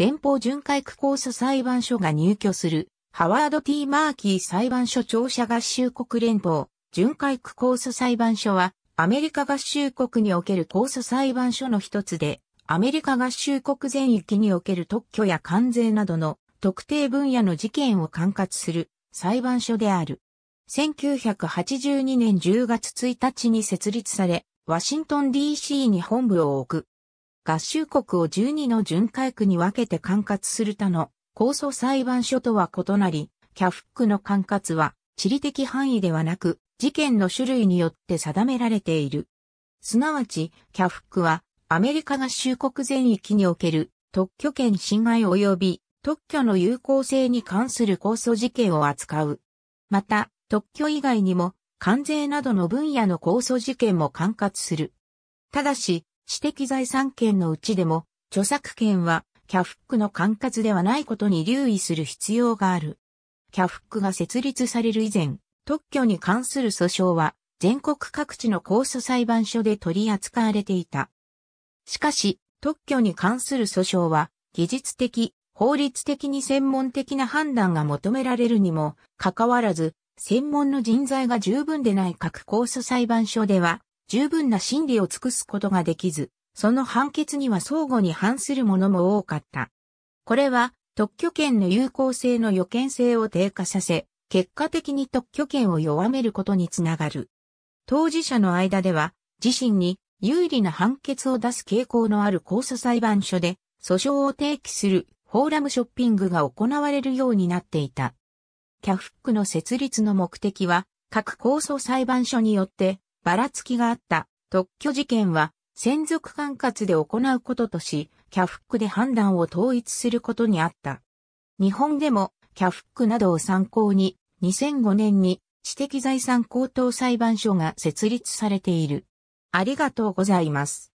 連邦巡回区控訴裁判所が入居する、ハワード・ティー・マーキー裁判所庁舎合衆国連邦、巡回区控訴裁判所は、アメリカ合衆国における控訴裁判所の一つで、アメリカ合衆国全域における特許や関税などの特定分野の事件を管轄する裁判所である。1982年10月1日に設立され、ワシントン DC に本部を置く。合衆国を12の巡回区に分けて管轄する他の控訴裁判所とは異なり、キャフックの管轄は地理的範囲ではなく、事件の種類によって定められている。すなわち、キャフックはアメリカ合衆国全域における特許権侵害及び特許の有効性に関する控訴事件を扱う。また、特許以外にも関税などの分野の控訴事件も管轄する。ただし、知的財産権のうちでも、著作権は、キャフックの管轄ではないことに留意する必要がある。キャフックが設立される以前、特許に関する訴訟は、全国各地の控訴裁判所で取り扱われていた。しかし、特許に関する訴訟は、技術的、法律的に専門的な判断が求められるにも、かかわらず、専門の人材が十分でない各控訴裁判所では、十分な審理を尽くすことができず、その判決には相互に反するものも多かった。これは特許権の有効性の予見性を低下させ、結果的に特許権を弱めることにつながる。当事者の間では、自身に有利な判決を出す傾向のある控訴裁判所で、訴訟を提起するフォーラムショッピングが行われるようになっていた。キャフックの設立の目的は、各控訴裁判所によってばらつきがあった特許事件は専属管轄で行うこととし、キャフックで判断を統一することにあった。日本でもキャフックなどを参考に2005年に知的財産高等裁判所が設立されている。ありがとうございます。